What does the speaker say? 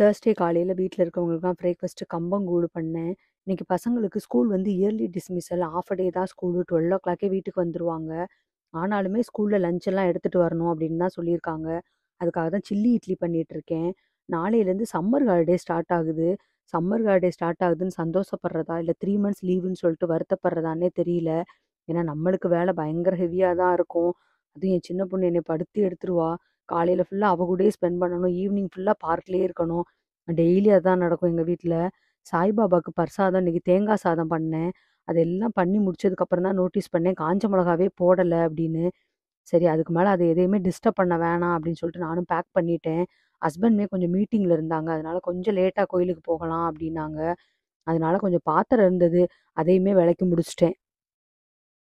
Thursday காலையில் வீட்டில் இருக்கவங்களுக்குலாம் breakfast கம்பங்கூழ் பண்ணேன் இன்றைக்கி பசங்களுக்கு ஸ்கூல் வந்து இயர்லி டிஸ்மிஸல் ஆஃப் டே தான் ஸ்கூலு டுவெல் ஓ கிளாக்கே வீட்டுக்கு வந்துடுவாங்க ஆனாலுமே ஸ்கூலில் லஞ்செல்லாம் எடுத்துகிட்டு வரணும் அப்படின்னு தான் சொல்லியிருக்காங்க அதுக்காக தான் சில்லி இட்லி பண்ணிகிட்ருக்கேன் நாளையிலேருந்து சம்மர் ஹாலிடே ஸ்டார்ட் ஆகுது சம்மர் ஹாலிடே ஸ்டார்ட் ஆகுதுன்னு சந்தோஷப்படுறதா இல்லை த்ரீ மந்த்ஸ் லீவுன்னு சொல்லிட்டு வருத்தப்படுறதானே தெரியல ஏன்னா நம்மளுக்கு வேலை பயங்கர ஹெவியாக தான் இருக்கும் அதுவும் என் சின்ன பொண்ணு என்னை படுத்து எடுத்துருவா காலையில் ஃபுல்லாக அவ கூடயே ஸ்பெண்ட் பண்ணணும் ஈவினிங் ஃபுல்லாக பார்க்லேயே இருக்கணும் டெய்லி அதுதான் நடக்கும் எங்கள் வீட்டில் சாய்பாபாவுக்கு பர்சாதம் இன்றைக்கி தேங்காய் சாதம் பண்ணேன் அதெல்லாம் பண்ணி முடிச்சதுக்கப்புறம் தான் நோட்டீஸ் பண்ணேன் காஞ்ச மிளகாவே போடலை அப்படின்னு சரி அதுக்கு மேலே அதை எதையுமே டிஸ்டர்ப் பண்ண வேணாம் அப்படின்னு சொல்லிட்டு நானும் பேக் பண்ணிட்டேன் ஹஸ்பண்டுமே கொஞ்சம் மீட்டிங்கில் இருந்தாங்க அதனால் கொஞ்சம் லேட்டாக கோயிலுக்கு போகலாம் அப்படின்னாங்க அதனால கொஞ்சம் பாத்திரம் இருந்தது அதையுமே விளக்கி முடிச்சிட்டேன்